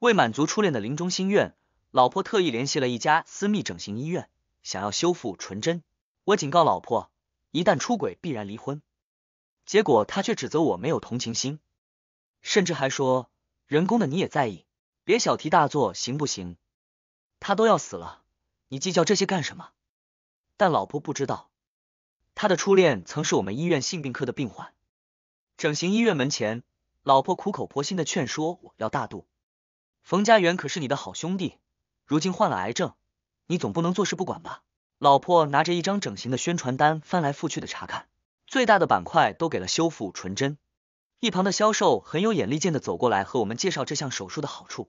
为满足初恋的临终心愿，老婆特意联系了一家私密整形医院，想要修复纯真。我警告老婆，一旦出轨必然离婚。结果她却指责我没有同情心，甚至还说人工的你也在意，别小题大做行不行？他都要死了，你计较这些干什么？但老婆不知道，他的初恋曾是我们医院性病科的病患。整形医院门前，老婆苦口婆心的劝说我要大度。冯家园可是你的好兄弟，如今患了癌症，你总不能坐视不管吧？老婆拿着一张整形的宣传单，翻来覆去的查看，最大的板块都给了修复纯真。一旁的销售很有眼力见的走过来，和我们介绍这项手术的好处。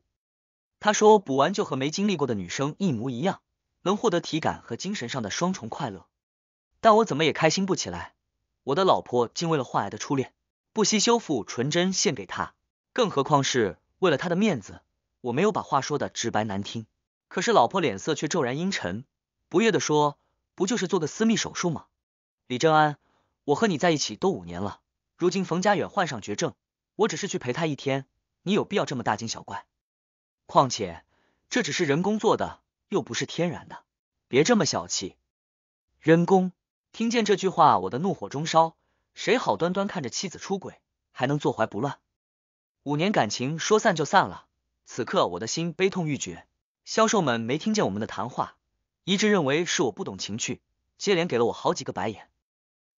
他说：“补完就和没经历过的女生一模一样，能获得体感和精神上的双重快乐。”但我怎么也开心不起来。我的老婆竟为了患癌的初恋，不惜修复纯真献给他，更何况是为了他的面子。我没有把话说的直白难听，可是老婆脸色却骤然阴沉，不悦的说：“不就是做个私密手术吗？李正安，我和你在一起都五年了，如今冯家远患上绝症，我只是去陪他一天，你有必要这么大惊小怪？况且这只是人工做的，又不是天然的，别这么小气。”人工，听见这句话，我的怒火中烧，谁好端端看着妻子出轨，还能坐怀不乱？五年感情说散就散了。此刻我的心悲痛欲绝，销售们没听见我们的谈话，一致认为是我不懂情趣，接连给了我好几个白眼。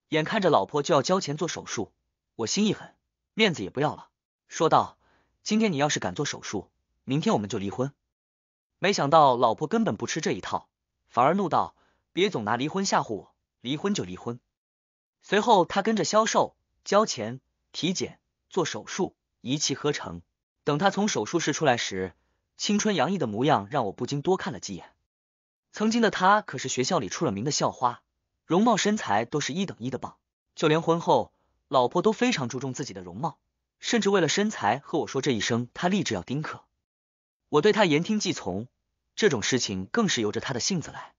眼看着老婆就要交钱做手术，我心一狠，面子也不要了，说道：“今天你要是敢做手术，明天我们就离婚。”没想到老婆根本不吃这一套，反而怒道：“别总拿离婚吓唬我，离婚就离婚。”随后他跟着销售交钱、体检、做手术，一气呵成。等他从手术室出来时，青春洋溢的模样让我不禁多看了几眼。曾经的他可是学校里出了名的校花，容貌身材都是一等一的棒。就连婚后，老婆都非常注重自己的容貌，甚至为了身材和我说这一生他立志要丁克。我对他言听计从，这种事情更是由着他的性子来。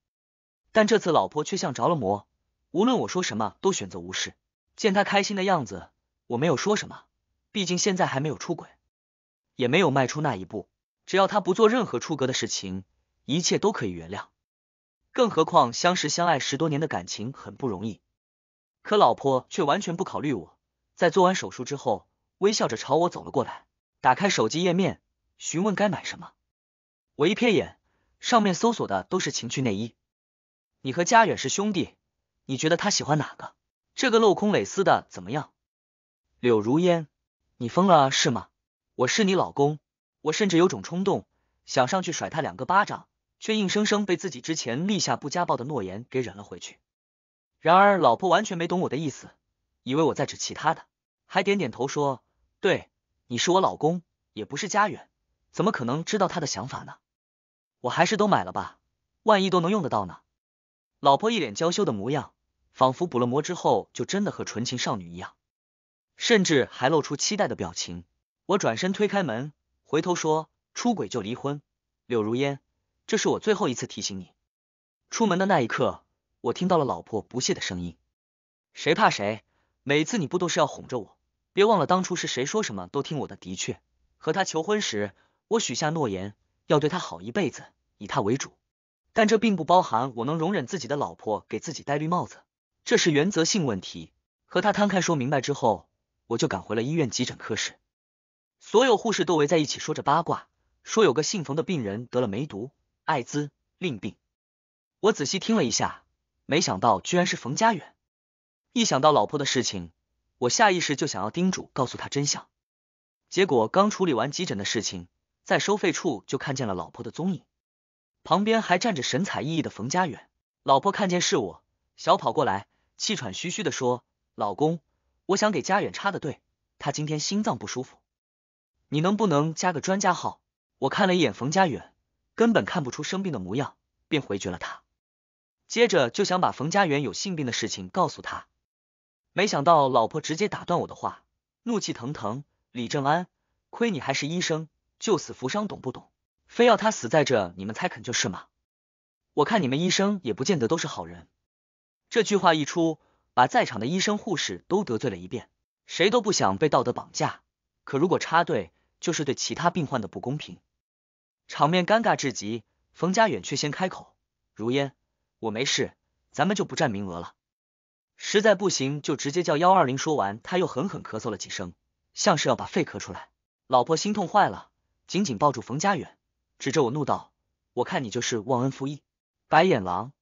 但这次老婆却像着了魔，无论我说什么都选择无视。见他开心的样子，我没有说什么，毕竟现在还没有出轨。也没有迈出那一步。只要他不做任何出格的事情，一切都可以原谅。更何况相识相爱十多年的感情很不容易，可老婆却完全不考虑我。在做完手术之后，微笑着朝我走了过来，打开手机页面，询问该买什么。我一瞥眼，上面搜索的都是情趣内衣。你和佳远是兄弟，你觉得他喜欢哪个？这个镂空蕾丝的怎么样？柳如烟，你疯了是吗？我是你老公，我甚至有种冲动想上去甩他两个巴掌，却硬生生被自己之前立下不家暴的诺言给忍了回去。然而老婆完全没懂我的意思，以为我在指其他的，还点点头说：“对，你是我老公，也不是家远，怎么可能知道他的想法呢？”我还是都买了吧，万一都能用得到呢。老婆一脸娇羞的模样，仿佛补了魔之后就真的和纯情少女一样，甚至还露出期待的表情。我转身推开门，回头说：“出轨就离婚，柳如烟，这是我最后一次提醒你。”出门的那一刻，我听到了老婆不屑的声音：“谁怕谁？每次你不都是要哄着我？别忘了当初是谁说什么都听我的。的确，和他求婚时，我许下诺言，要对他好一辈子，以他为主。但这并不包含我能容忍自己的老婆给自己戴绿帽子，这是原则性问题。和他摊开说明白之后，我就赶回了医院急诊科室。”所有护士都围在一起说着八卦，说有个姓冯的病人得了梅毒、艾滋、淋病。我仔细听了一下，没想到居然是冯家远。一想到老婆的事情，我下意识就想要叮嘱告诉他真相。结果刚处理完急诊的事情，在收费处就看见了老婆的踪影，旁边还站着神采奕奕的冯家远。老婆看见是我，小跑过来，气喘吁吁的说：“老公，我想给家远插的队，他今天心脏不舒服。”你能不能加个专家号？我看了一眼冯家远，根本看不出生病的模样，便回绝了他。接着就想把冯家远有性病的事情告诉他，没想到老婆直接打断我的话，怒气腾腾：“李正安，亏你还是医生，救死扶伤，懂不懂？非要他死在这，你们才肯就是吗？我看你们医生也不见得都是好人。”这句话一出，把在场的医生护士都得罪了一遍，谁都不想被道德绑架。可如果插队。就是对其他病患的不公平，场面尴尬至极。冯家远却先开口：“如烟，我没事，咱们就不占名额了。实在不行就直接叫幺二零。”说完，他又狠狠咳嗽了几声，像是要把肺咳出来。老婆心痛坏了，紧紧抱住冯家远，指着我怒道：“我看你就是忘恩负义，白眼狼！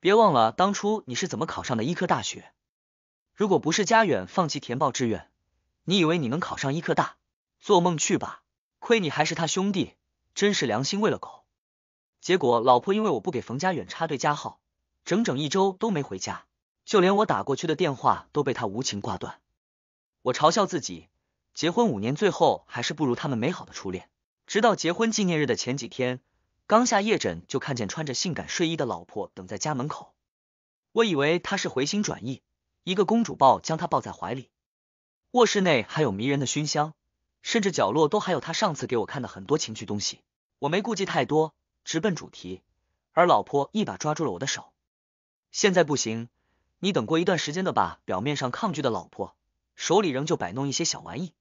别忘了当初你是怎么考上的医科大学。如果不是家远放弃填报志愿，你以为你能考上医科大？”做梦去吧！亏你还是他兄弟，真是良心喂了狗。结果老婆因为我不给冯家远插队加号，整整一周都没回家，就连我打过去的电话都被他无情挂断。我嘲笑自己，结婚五年最后还是不如他们美好的初恋。直到结婚纪念日的前几天，刚下夜诊就看见穿着性感睡衣的老婆等在家门口，我以为他是回心转意，一个公主抱将他抱在怀里。卧室内还有迷人的熏香。甚至角落都还有他上次给我看的很多情趣东西，我没顾忌太多，直奔主题。而老婆一把抓住了我的手，现在不行，你等过一段时间的吧。表面上抗拒的老婆，手里仍旧摆弄一些小玩意。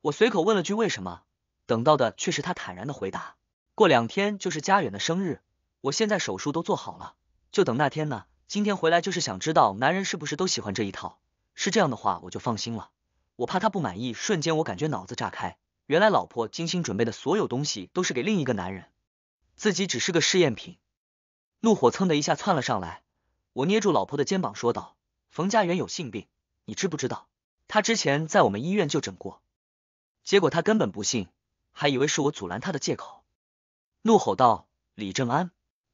我随口问了句为什么，等到的却是他坦然的回答：过两天就是家远的生日，我现在手术都做好了，就等那天呢。今天回来就是想知道男人是不是都喜欢这一套，是这样的话我就放心了。我怕他不满意，瞬间我感觉脑子炸开，原来老婆精心准备的所有东西都是给另一个男人，自己只是个试验品。怒火蹭的一下窜了上来，我捏住老婆的肩膀说道：“冯家元有性病，你知不知道？他之前在我们医院就诊过，结果他根本不信，还以为是我阻拦他的借口。”怒吼道：“李正安，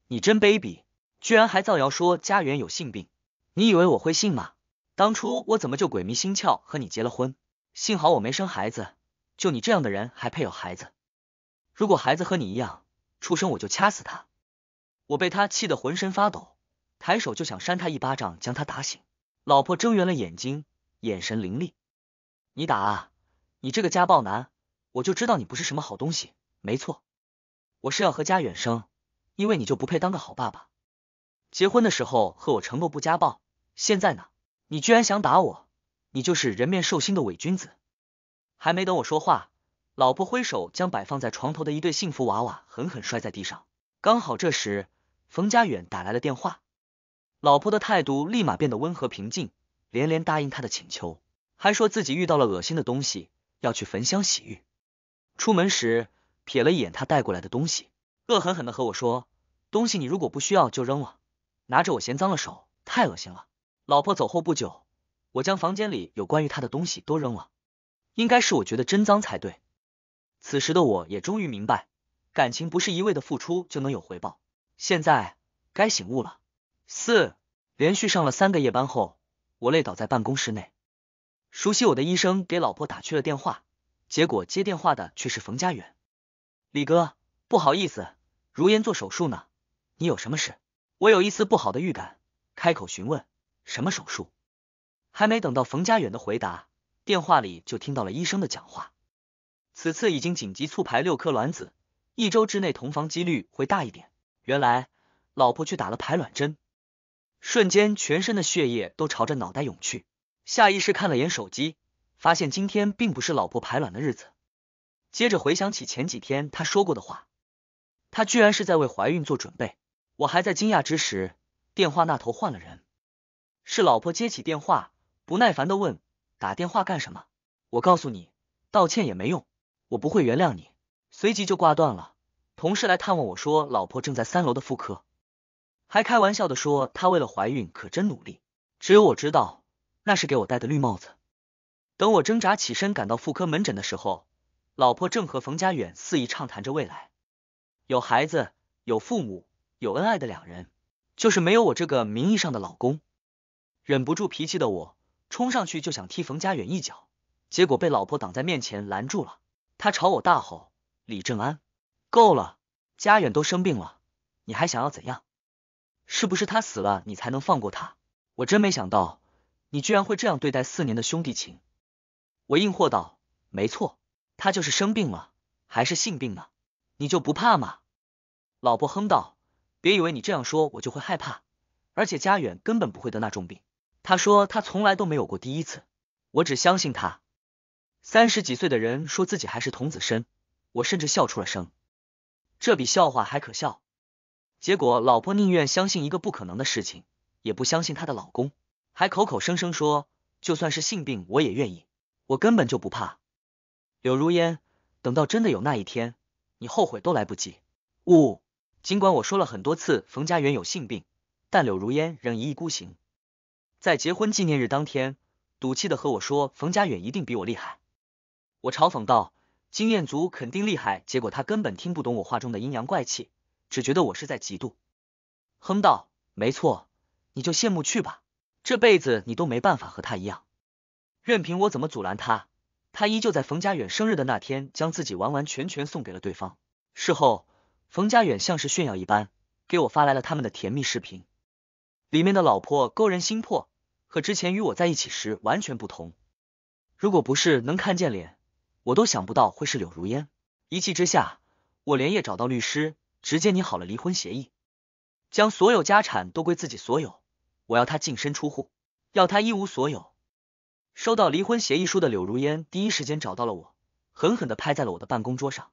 你真卑鄙，居然还造谣说家元有性病，你以为我会信吗？”当初我怎么就鬼迷心窍和你结了婚？幸好我没生孩子，就你这样的人还配有孩子？如果孩子和你一样出生，我就掐死他！我被他气得浑身发抖，抬手就想扇他一巴掌，将他打醒。老婆睁圆了眼睛，眼神凌厉：“你打啊！你这个家暴男！我就知道你不是什么好东西！没错，我是要和家远生，因为你就不配当个好爸爸。结婚的时候和我承诺不家暴，现在呢？”你居然想打我！你就是人面兽心的伪君子！还没等我说话，老婆挥手将摆放在床头的一对幸福娃娃狠狠摔在地上。刚好这时，冯家远打来了电话，老婆的态度立马变得温和平静，连连答应他的请求，还说自己遇到了恶心的东西，要去焚香洗浴。出门时瞥了一眼他带过来的东西，恶狠狠的和我说：“东西你如果不需要就扔了，拿着我嫌脏了手，太恶心了。”老婆走后不久，我将房间里有关于她的东西都扔了，应该是我觉得真脏才对。此时的我也终于明白，感情不是一味的付出就能有回报。现在该醒悟了。四连续上了三个夜班后，我累倒在办公室内。熟悉我的医生给老婆打去了电话，结果接电话的却是冯家媛。李哥，不好意思，如烟做手术呢，你有什么事？我有一丝不好的预感，开口询问。什么手术？还没等到冯家远的回答，电话里就听到了医生的讲话。此次已经紧急促排六颗卵子，一周之内同房几率会大一点。原来老婆去打了排卵针，瞬间全身的血液都朝着脑袋涌去，下意识看了眼手机，发现今天并不是老婆排卵的日子。接着回想起前几天他说过的话，他居然是在为怀孕做准备。我还在惊讶之时，电话那头换了人。是老婆接起电话，不耐烦的问：“打电话干什么？我告诉你，道歉也没用，我不会原谅你。”随即就挂断了。同事来探望我说：“老婆正在三楼的妇科，还开玩笑的说她为了怀孕可真努力。”只有我知道，那是给我戴的绿帽子。等我挣扎起身赶到妇科门诊的时候，老婆正和冯家远肆意畅谈着未来，有孩子、有父母、有恩爱的两人，就是没有我这个名义上的老公。忍不住脾气的我，冲上去就想踢冯家远一脚，结果被老婆挡在面前拦住了。他朝我大吼：“李正安，够了！家远都生病了，你还想要怎样？是不是他死了你才能放过他？”我真没想到你居然会这样对待四年的兄弟情。我应和道：“没错，他就是生病了，还是性病呢？你就不怕吗？”老婆哼道：“别以为你这样说我就会害怕，而且家远根本不会得那种病。”他说他从来都没有过第一次，我只相信他。三十几岁的人说自己还是童子身，我甚至笑出了声，这比笑话还可笑。结果老婆宁愿相信一个不可能的事情，也不相信她的老公，还口口声声说就算是性病我也愿意，我根本就不怕。柳如烟，等到真的有那一天，你后悔都来不及。呜，尽管我说了很多次冯佳元有性病，但柳如烟仍一意孤行。在结婚纪念日当天，赌气的和我说：“冯家远一定比我厉害。”我嘲讽道：“经验足肯定厉害。”结果他根本听不懂我话中的阴阳怪气，只觉得我是在嫉妒，哼道：“没错，你就羡慕去吧，这辈子你都没办法和他一样。”任凭我怎么阻拦他，他依旧在冯家远生日的那天将自己完完全全送给了对方。事后，冯家远像是炫耀一般给我发来了他们的甜蜜视频，里面的老婆勾人心魄。和之前与我在一起时完全不同。如果不是能看见脸，我都想不到会是柳如烟。一气之下，我连夜找到律师，直接拟好了离婚协议，将所有家产都归自己所有。我要他净身出户，要他一无所有。收到离婚协议书的柳如烟第一时间找到了我，狠狠的拍在了我的办公桌上。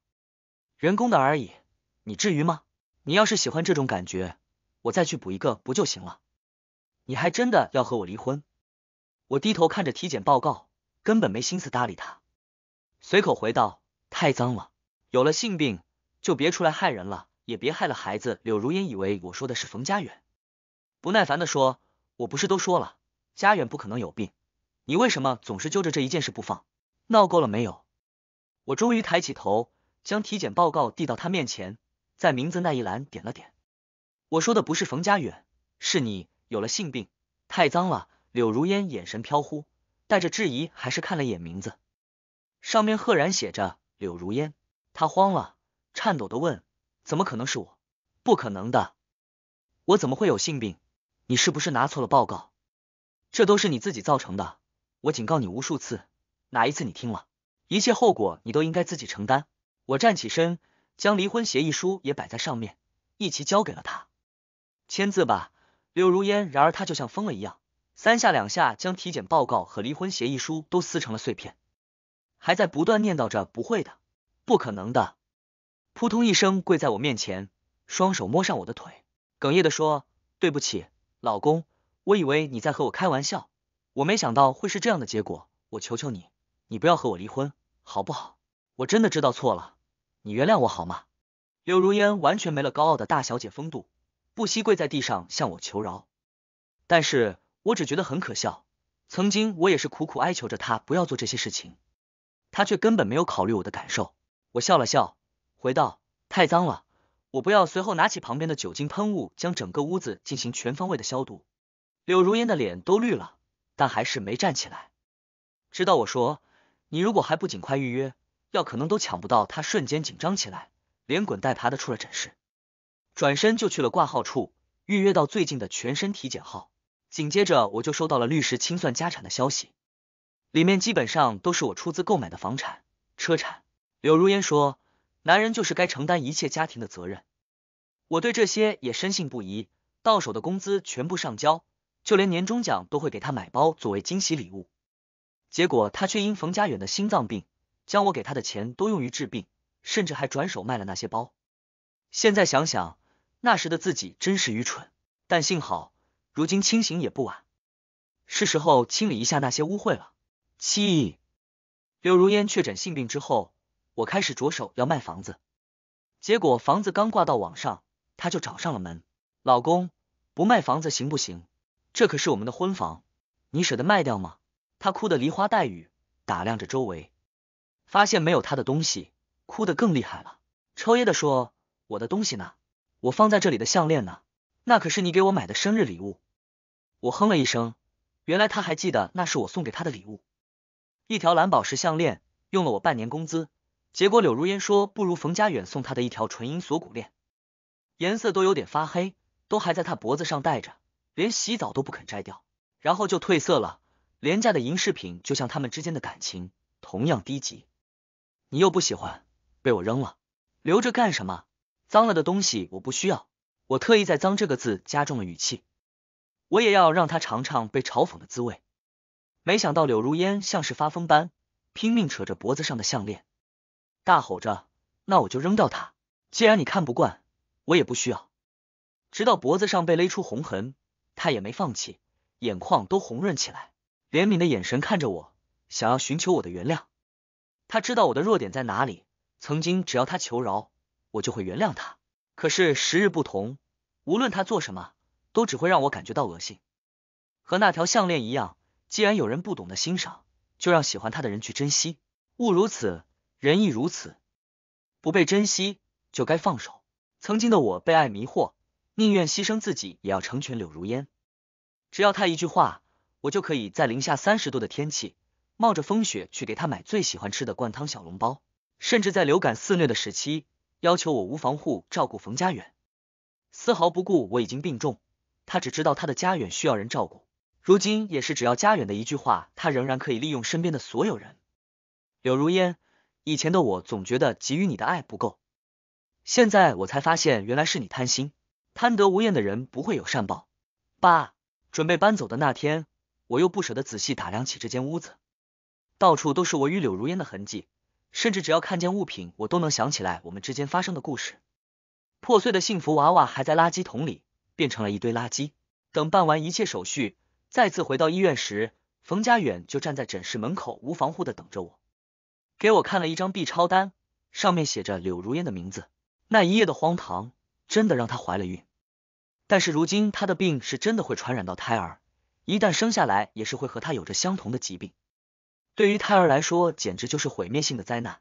人工的而已，你至于吗？你要是喜欢这种感觉，我再去补一个不就行了？你还真的要和我离婚？我低头看着体检报告，根本没心思搭理他，随口回道：“太脏了，有了性病就别出来害人了，也别害了孩子。”柳如烟以为我说的是冯家远，不耐烦的说：“我不是都说了，家远不可能有病，你为什么总是揪着这一件事不放？闹够了没有？”我终于抬起头，将体检报告递到他面前，在名字那一栏点了点。我说的不是冯家远，是你。有了性病，太脏了。柳如烟眼神飘忽，带着质疑，还是看了一眼名字，上面赫然写着柳如烟。她慌了，颤抖的问：“怎么可能是我？不可能的，我怎么会有性病？你是不是拿错了报告？这都是你自己造成的。我警告你无数次，哪一次你听了？一切后果你都应该自己承担。”我站起身，将离婚协议书也摆在上面，一齐交给了他，签字吧。柳如烟，然而她就像疯了一样，三下两下将体检报告和离婚协议书都撕成了碎片，还在不断念叨着不会的，不可能的。扑通一声跪在我面前，双手摸上我的腿，哽咽的说：“对不起，老公，我以为你在和我开玩笑，我没想到会是这样的结果。我求求你，你不要和我离婚，好不好？我真的知道错了，你原谅我好吗？”柳如烟完全没了高傲的大小姐风度。不惜跪在地上向我求饶，但是我只觉得很可笑。曾经我也是苦苦哀求着他不要做这些事情，他却根本没有考虑我的感受。我笑了笑，回道：“太脏了，我不要。”随后拿起旁边的酒精喷雾，将整个屋子进行全方位的消毒。柳如烟的脸都绿了，但还是没站起来。直到我说：“你如果还不尽快预约，药可能都抢不到。”他瞬间紧张起来，连滚带爬的出了诊室。转身就去了挂号处，预约到最近的全身体检号。紧接着我就收到了律师清算家产的消息，里面基本上都是我出资购买的房产、车产。柳如烟说：“男人就是该承担一切家庭的责任。”我对这些也深信不疑。到手的工资全部上交，就连年终奖都会给他买包作为惊喜礼物。结果他却因冯家远的心脏病，将我给他的钱都用于治病，甚至还转手卖了那些包。现在想想。那时的自己真是愚蠢，但幸好如今清醒也不晚，是时候清理一下那些污秽了。七，柳如烟确诊性病之后，我开始着手要卖房子，结果房子刚挂到网上，他就找上了门。老公，不卖房子行不行？这可是我们的婚房，你舍得卖掉吗？他哭得梨花带雨，打量着周围，发现没有他的东西，哭得更厉害了，抽噎的说：“我的东西呢？”我放在这里的项链呢？那可是你给我买的生日礼物。我哼了一声，原来他还记得那是我送给他的礼物，一条蓝宝石项链，用了我半年工资。结果柳如烟说不如冯家远送她的一条纯银锁骨链，颜色都有点发黑，都还在她脖子上戴着，连洗澡都不肯摘掉，然后就褪色了。廉价的银饰品就像他们之间的感情，同样低级。你又不喜欢，被我扔了，留着干什么？脏了的东西我不需要，我特意在“脏”这个字加重了语气。我也要让他尝尝被嘲讽的滋味。没想到柳如烟像是发疯般拼命扯着脖子上的项链，大吼着：“那我就扔掉它！既然你看不惯，我也不需要。”直到脖子上被勒出红痕，他也没放弃，眼眶都红润起来，怜悯的眼神看着我，想要寻求我的原谅。他知道我的弱点在哪里，曾经只要他求饶。我就会原谅他，可是时日不同，无论他做什么，都只会让我感觉到恶心。和那条项链一样，既然有人不懂得欣赏，就让喜欢他的人去珍惜。物如此，人亦如此。不被珍惜，就该放手。曾经的我被爱迷惑，宁愿牺牲自己也要成全柳如烟。只要他一句话，我就可以在零下三十度的天气，冒着风雪去给他买最喜欢吃的灌汤小笼包，甚至在流感肆虐的时期。要求我无防护照顾冯家远，丝毫不顾我已经病重，他只知道他的家远需要人照顾。如今也是只要家远的一句话，他仍然可以利用身边的所有人。柳如烟，以前的我总觉得给予你的爱不够，现在我才发现，原来是你贪心，贪得无厌的人不会有善报。爸，准备搬走的那天，我又不舍得仔细打量起这间屋子，到处都是我与柳如烟的痕迹。甚至只要看见物品，我都能想起来我们之间发生的故事。破碎的幸福娃娃还在垃圾桶里，变成了一堆垃圾。等办完一切手续，再次回到医院时，冯家远就站在诊室门口，无防护的等着我，给我看了一张 B 超单，上面写着柳如烟的名字。那一夜的荒唐，真的让她怀了孕。但是如今她的病是真的会传染到胎儿，一旦生下来，也是会和她有着相同的疾病。对于胎儿来说，简直就是毁灭性的灾难。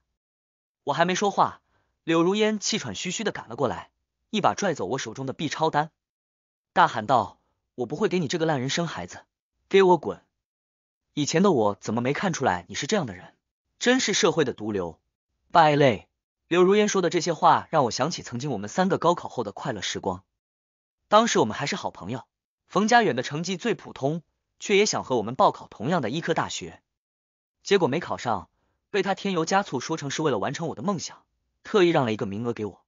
我还没说话，柳如烟气喘吁吁的赶了过来，一把拽走我手中的 B 超单，大喊道：“我不会给你这个烂人生孩子，给我滚！”以前的我怎么没看出来你是这样的人？真是社会的毒瘤，败类！柳如烟说的这些话让我想起曾经我们三个高考后的快乐时光。当时我们还是好朋友，冯家远的成绩最普通，却也想和我们报考同样的医科大学。结果没考上，被他添油加醋说成是为了完成我的梦想，特意让了一个名额给我，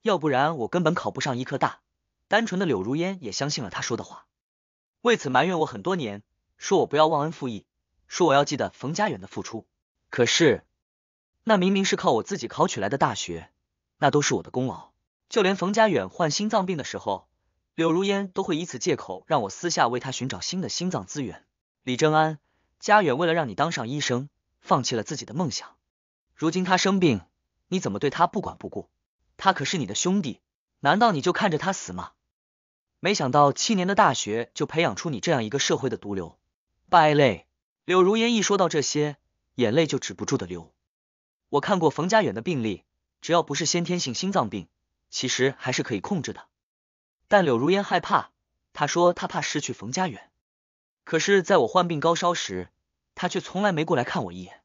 要不然我根本考不上医科大。单纯的柳如烟也相信了他说的话，为此埋怨我很多年，说我不要忘恩负义，说我要记得冯家远的付出。可是那明明是靠我自己考取来的大学，那都是我的功劳。就连冯家远患心脏病的时候，柳如烟都会以此借口让我私下为他寻找新的心脏资源。李正安。家远为了让你当上医生，放弃了自己的梦想。如今他生病，你怎么对他不管不顾？他可是你的兄弟，难道你就看着他死吗？没想到七年的大学就培养出你这样一个社会的毒瘤、败类。柳如烟一说到这些，眼泪就止不住的流。我看过冯家远的病例，只要不是先天性心脏病，其实还是可以控制的。但柳如烟害怕，她说她怕失去冯家远。可是，在我患病高烧时，他却从来没过来看我一眼，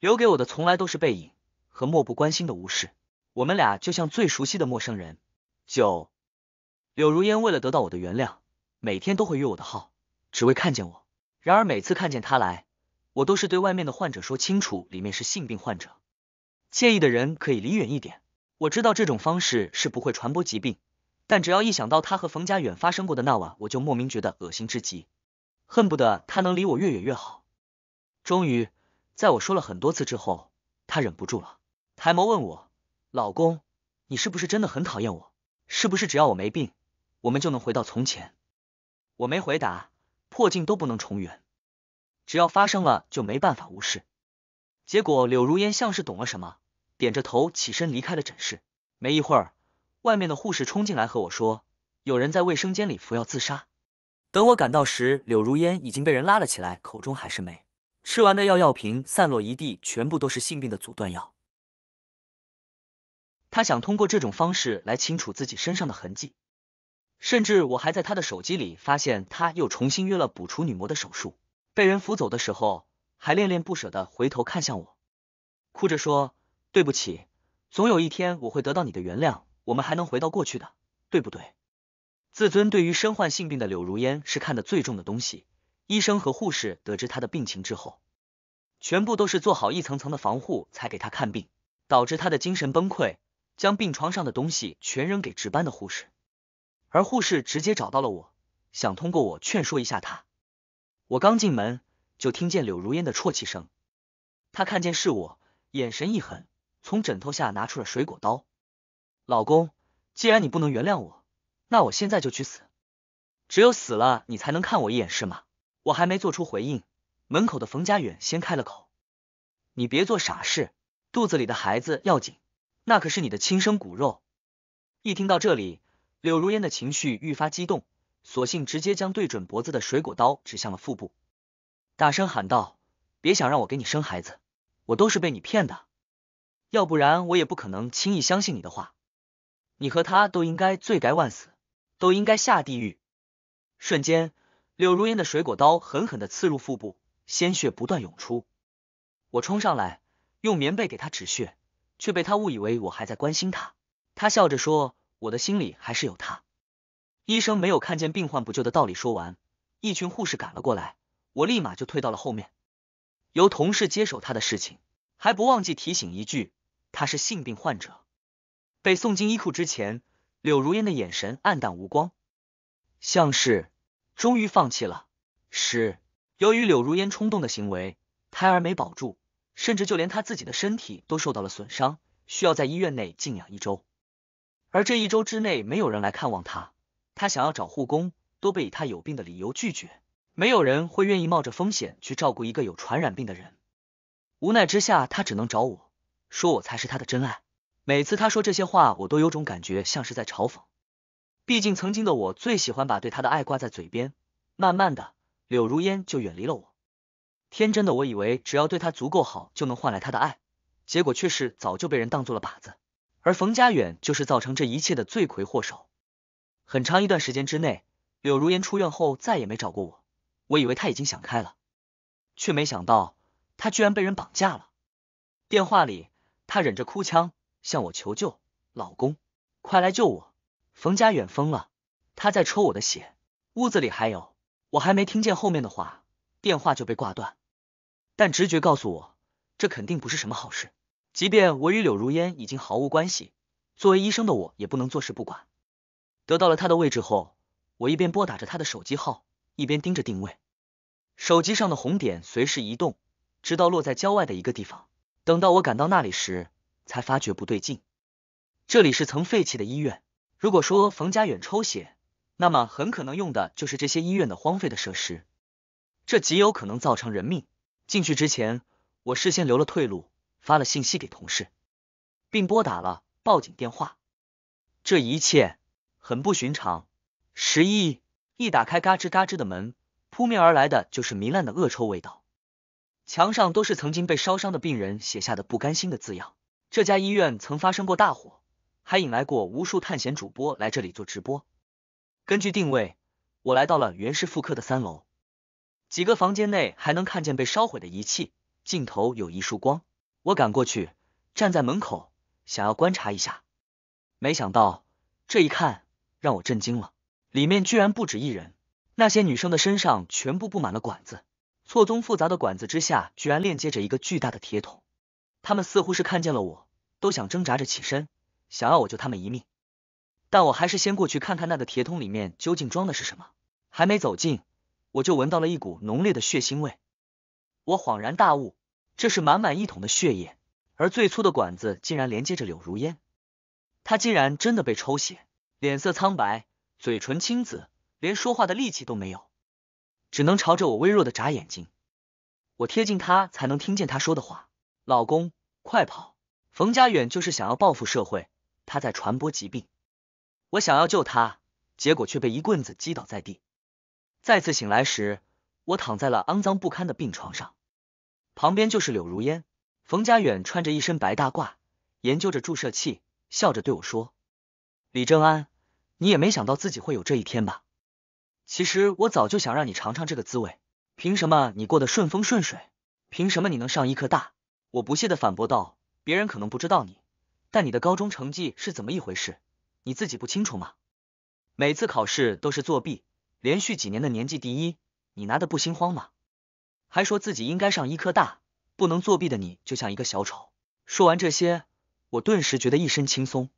留给我的从来都是背影和漠不关心的无视。我们俩就像最熟悉的陌生人。九，柳如烟为了得到我的原谅，每天都会约我的号，只为看见我。然而每次看见他来，我都是对外面的患者说清楚，里面是性病患者，介意的人可以离远一点。我知道这种方式是不会传播疾病，但只要一想到他和冯家远发生过的那晚，我就莫名觉得恶心至极。恨不得他能离我越远越好。终于，在我说了很多次之后，他忍不住了，抬眸问我：“老公，你是不是真的很讨厌我？是不是只要我没病，我们就能回到从前？”我没回答，破镜都不能重圆，只要发生了，就没办法无视。结果，柳如烟像是懂了什么，点着头，起身离开了诊室。没一会儿，外面的护士冲进来和我说：“有人在卫生间里服药自杀。”等我赶到时，柳如烟已经被人拉了起来，口中还是没吃完的药，药瓶散落一地，全部都是性病的阻断药。他想通过这种方式来清除自己身上的痕迹。甚至我还在他的手机里发现，他又重新约了补除女魔的手术。被人扶走的时候，还恋恋不舍的回头看向我，哭着说：“对不起，总有一天我会得到你的原谅，我们还能回到过去的，对不对？”自尊对于身患性病的柳如烟是看得最重的东西。医生和护士得知她的病情之后，全部都是做好一层层的防护才给她看病，导致她的精神崩溃，将病床上的东西全扔给值班的护士。而护士直接找到了我，想通过我劝说一下她。我刚进门就听见柳如烟的啜泣声，她看见是我，眼神一狠，从枕头下拿出了水果刀。老公，既然你不能原谅我。那我现在就去死，只有死了你才能看我一眼是吗？我还没做出回应，门口的冯家远先开了口：“你别做傻事，肚子里的孩子要紧，那可是你的亲生骨肉。”一听到这里，柳如烟的情绪愈发激动，索性直接将对准脖子的水果刀指向了腹部，大声喊道：“别想让我给你生孩子，我都是被你骗的，要不然我也不可能轻易相信你的话。你和他都应该罪该万死。”都应该下地狱！瞬间，柳如烟的水果刀狠狠的刺入腹部，鲜血不断涌出。我冲上来，用棉被给他止血，却被他误以为我还在关心他。他笑着说：“我的心里还是有他。”医生没有看见病患不救的道理。说完，一群护士赶了过来，我立马就退到了后面，由同事接手他的事情，还不忘记提醒一句：“他是性病患者。”被送进医库之前。柳如烟的眼神暗淡无光，像是终于放弃了。是由于柳如烟冲动的行为，胎儿没保住，甚至就连她自己的身体都受到了损伤，需要在医院内静养一周。而这一周之内，没有人来看望她，她想要找护工，都被以她有病的理由拒绝。没有人会愿意冒着风险去照顾一个有传染病的人。无奈之下，她只能找我，说我才是她的真爱。每次他说这些话，我都有种感觉，像是在嘲讽。毕竟曾经的我最喜欢把对他的爱挂在嘴边，慢慢的，柳如烟就远离了我。天真的我以为只要对他足够好，就能换来他的爱，结果却是早就被人当做了靶子。而冯家远就是造成这一切的罪魁祸首。很长一段时间之内，柳如烟出院后再也没找过我。我以为他已经想开了，却没想到他居然被人绑架了。电话里，他忍着哭腔。向我求救，老公，快来救我！冯家远疯了，他在抽我的血，屋子里还有，我还没听见后面的话，电话就被挂断。但直觉告诉我，这肯定不是什么好事。即便我与柳如烟已经毫无关系，作为医生的我也不能坐视不管。得到了他的位置后，我一边拨打着他的手机号，一边盯着定位，手机上的红点随时移动，直到落在郊外的一个地方。等到我赶到那里时，才发觉不对劲，这里是层废弃的医院。如果说冯家远抽血，那么很可能用的就是这些医院的荒废的设施，这极有可能造成人命。进去之前，我事先留了退路，发了信息给同事，并拨打了报警电话。这一切很不寻常。十一一打开嘎吱嘎吱的门，扑面而来的就是糜烂的恶臭味道，墙上都是曾经被烧伤的病人写下的不甘心的字样。这家医院曾发生过大火，还引来过无数探险主播来这里做直播。根据定位，我来到了袁氏妇科的三楼，几个房间内还能看见被烧毁的仪器，尽头有一束光，我赶过去，站在门口想要观察一下，没想到这一看让我震惊了，里面居然不止一人，那些女生的身上全部布满了管子，错综复杂的管子之下，居然链接着一个巨大的铁桶。他们似乎是看见了我，都想挣扎着起身，想要我救他们一命。但我还是先过去看看那个铁桶里面究竟装的是什么。还没走近，我就闻到了一股浓烈的血腥味。我恍然大悟，这是满满一桶的血液，而最粗的管子竟然连接着柳如烟。他竟然真的被抽血，脸色苍白，嘴唇青紫，连说话的力气都没有，只能朝着我微弱的眨眼睛。我贴近他才能听见他说的话。老公，快跑！冯家远就是想要报复社会，他在传播疾病。我想要救他，结果却被一棍子击倒在地。再次醒来时，我躺在了肮脏不堪的病床上，旁边就是柳如烟。冯家远穿着一身白大褂，研究着注射器，笑着对我说：“李正安，你也没想到自己会有这一天吧？其实我早就想让你尝尝这个滋味。凭什么你过得顺风顺水？凭什么你能上医科大？”我不屑的反驳道：“别人可能不知道你，但你的高中成绩是怎么一回事，你自己不清楚吗？每次考试都是作弊，连续几年的年级第一，你拿的不心慌吗？还说自己应该上医科大，不能作弊的你就像一个小丑。”说完这些，我顿时觉得一身轻松。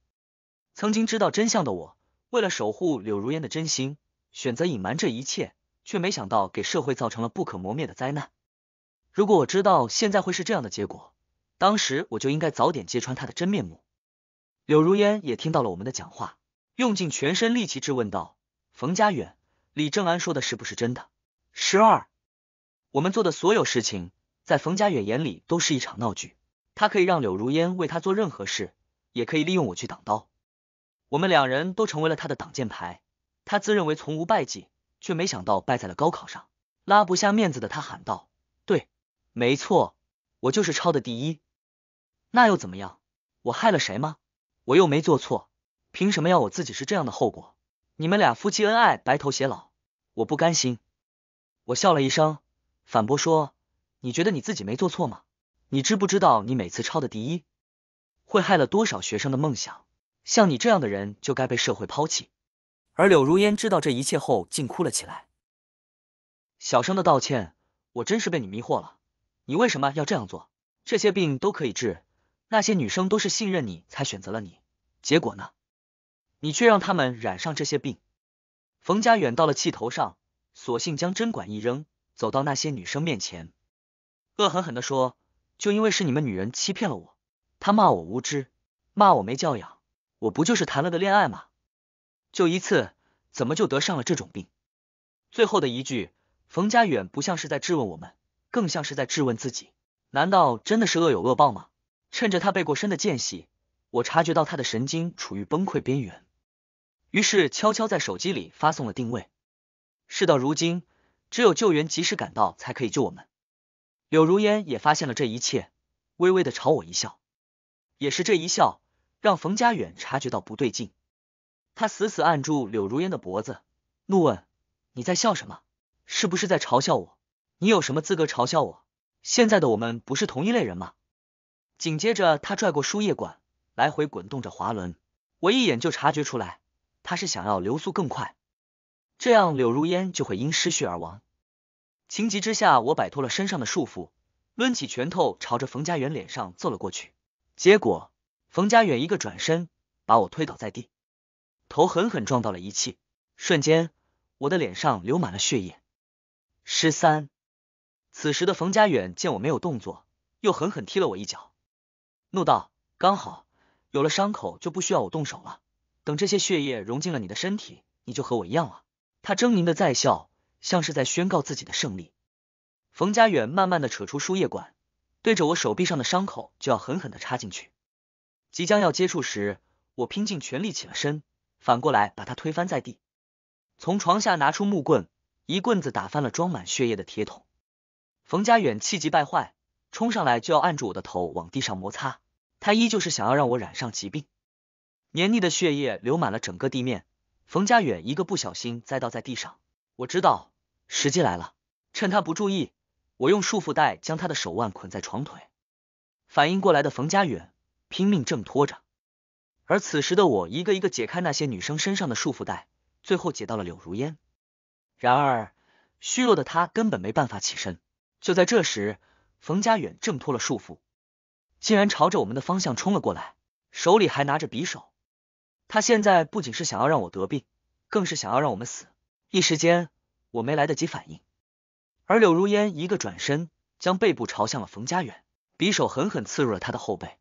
曾经知道真相的我，为了守护柳如烟的真心，选择隐瞒这一切，却没想到给社会造成了不可磨灭的灾难。如果我知道现在会是这样的结果，当时我就应该早点揭穿他的真面目。柳如烟也听到了我们的讲话，用尽全身力气质问道：“冯家远，李正安说的是不是真的？”十二，我们做的所有事情，在冯家远眼里都是一场闹剧。他可以让柳如烟为他做任何事，也可以利用我去挡刀。我们两人都成为了他的挡箭牌。他自认为从无败绩，却没想到败在了高考上。拉不下面子的他喊道。没错，我就是抄的第一，那又怎么样？我害了谁吗？我又没做错，凭什么要我自己是这样的后果？你们俩夫妻恩爱，白头偕老，我不甘心。我笑了一声，反驳说：“你觉得你自己没做错吗？你知不知道你每次抄的第一，会害了多少学生的梦想？像你这样的人，就该被社会抛弃。”而柳如烟知道这一切后，竟哭了起来，小声的道歉：“我真是被你迷惑了。”你为什么要这样做？这些病都可以治，那些女生都是信任你才选择了你，结果呢？你却让他们染上这些病。冯家远到了气头上，索性将针管一扔，走到那些女生面前，恶狠狠的说：“就因为是你们女人欺骗了我，他骂我无知，骂我没教养，我不就是谈了个恋爱吗？就一次，怎么就得上了这种病？”最后的一句，冯家远不像是在质问我们。更像是在质问自己，难道真的是恶有恶报吗？趁着他背过身的间隙，我察觉到他的神经处于崩溃边缘，于是悄悄在手机里发送了定位。事到如今，只有救援及时赶到才可以救我们。柳如烟也发现了这一切，微微的朝我一笑。也是这一笑，让冯家远察觉到不对劲，他死死按住柳如烟的脖子，怒问：“你在笑什么？是不是在嘲笑我？”你有什么资格嘲笑我？现在的我们不是同一类人吗？紧接着，他拽过输液管，来回滚动着滑轮。我一眼就察觉出来，他是想要流速更快，这样柳如烟就会因失血而亡。情急之下，我摆脱了身上的束缚，抡起拳头朝着冯家远脸上揍了过去。结果，冯家远一个转身，把我推倒在地，头狠狠撞到了仪器，瞬间我的脸上流满了血液。十三。此时的冯家远见我没有动作，又狠狠踢了我一脚，怒道：“刚好有了伤口，就不需要我动手了。等这些血液融进了你的身体，你就和我一样了。”他狰狞的在笑，像是在宣告自己的胜利。冯家远慢慢的扯出输液管，对着我手臂上的伤口就要狠狠的插进去。即将要接触时，我拼尽全力起了身，反过来把他推翻在地，从床下拿出木棍，一棍子打翻了装满血液的铁桶。冯家远气急败坏，冲上来就要按住我的头往地上摩擦。他依旧是想要让我染上疾病，黏腻的血液流满了整个地面。冯家远一个不小心栽倒在地上。我知道时机来了，趁他不注意，我用束缚带将他的手腕捆在床腿。反应过来的冯家远拼命挣脱着，而此时的我一个一个解开那些女生身上的束缚带，最后解到了柳如烟。然而，虚弱的她根本没办法起身。就在这时，冯家远挣脱了束缚，竟然朝着我们的方向冲了过来，手里还拿着匕首。他现在不仅是想要让我得病，更是想要让我们死。一时间，我没来得及反应，而柳如烟一个转身，将背部朝向了冯家远，匕首狠狠刺入了他的后背。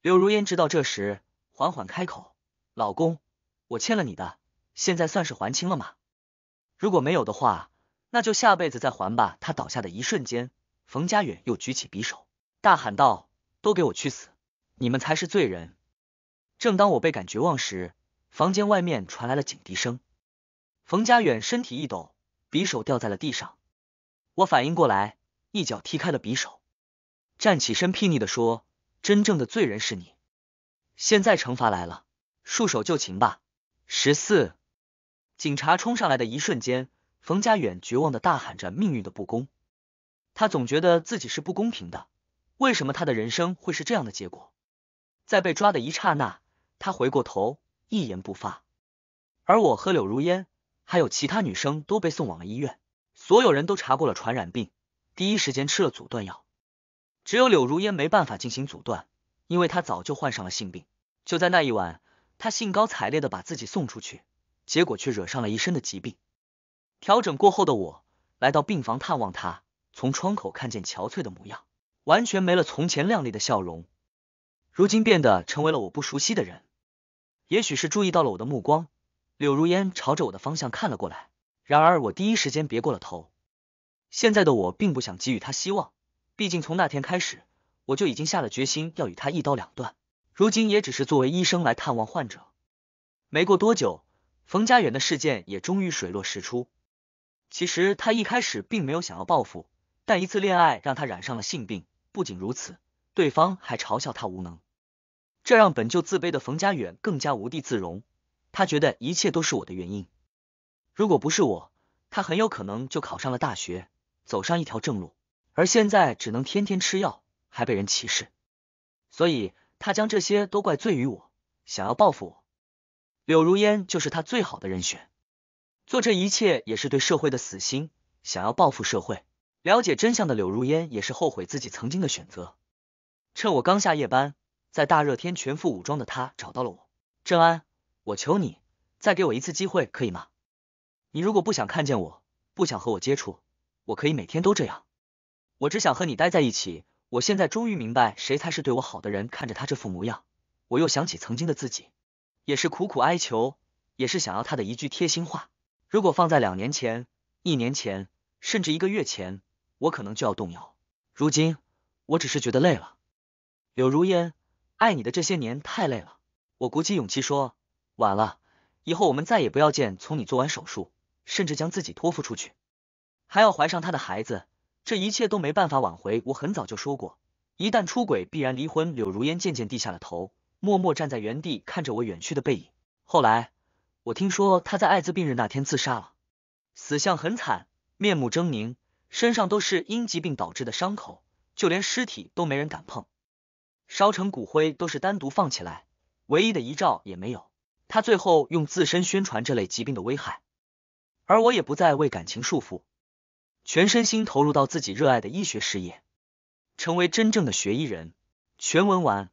柳如烟直到这时，缓缓开口：“老公，我欠了你的，现在算是还清了吗？如果没有的话。”那就下辈子再还吧。他倒下的一瞬间，冯家远又举起匕首，大喊道：“都给我去死！你们才是罪人！”正当我倍感绝望时，房间外面传来了警笛声。冯家远身体一抖，匕首掉在了地上。我反应过来，一脚踢开了匕首，站起身睥睨的说：“真正的罪人是你。现在惩罚来了，束手就擒吧。”十四，警察冲上来的一瞬间。冯家远绝望的大喊着命运的不公，他总觉得自己是不公平的，为什么他的人生会是这样的结果？在被抓的一刹那，他回过头，一言不发。而我和柳如烟还有其他女生都被送往了医院，所有人都查过了传染病，第一时间吃了阻断药。只有柳如烟没办法进行阻断，因为她早就患上了性病。就在那一晚，她兴高采烈的把自己送出去，结果却惹上了一身的疾病。调整过后的我来到病房探望他，从窗口看见憔悴的模样，完全没了从前靓丽的笑容，如今变得成为了我不熟悉的人。也许是注意到了我的目光，柳如烟朝着我的方向看了过来，然而我第一时间别过了头。现在的我并不想给予他希望，毕竟从那天开始，我就已经下了决心要与他一刀两断。如今也只是作为医生来探望患者。没过多久，冯家远的事件也终于水落石出。其实他一开始并没有想要报复，但一次恋爱让他染上了性病。不仅如此，对方还嘲笑他无能，这让本就自卑的冯家远更加无地自容。他觉得一切都是我的原因，如果不是我，他很有可能就考上了大学，走上一条正路。而现在只能天天吃药，还被人歧视，所以他将这些都怪罪于我，想要报复我。柳如烟就是他最好的人选。做这一切也是对社会的死心，想要报复社会。了解真相的柳如烟也是后悔自己曾经的选择。趁我刚下夜班，在大热天全副武装的他找到了我，郑安，我求你再给我一次机会，可以吗？你如果不想看见我，不想和我接触，我可以每天都这样。我只想和你待在一起。我现在终于明白谁才是对我好的人。看着他这副模样，我又想起曾经的自己，也是苦苦哀求，也是想要他的一句贴心话。如果放在两年前、一年前，甚至一个月前，我可能就要动摇。如今，我只是觉得累了。柳如烟，爱你的这些年太累了。我鼓起勇气说，晚了，以后我们再也不要见。从你做完手术，甚至将自己托付出去，还要怀上他的孩子，这一切都没办法挽回。我很早就说过，一旦出轨必然离婚。柳如烟渐渐低下了头，默默站在原地，看着我远去的背影。后来。我听说他在艾滋病日那天自杀了，死相很惨，面目狰狞，身上都是因疾病导致的伤口，就连尸体都没人敢碰，烧成骨灰都是单独放起来，唯一的遗照也没有。他最后用自身宣传这类疾病的危害，而我也不再为感情束缚，全身心投入到自己热爱的医学事业，成为真正的学医人。全文完。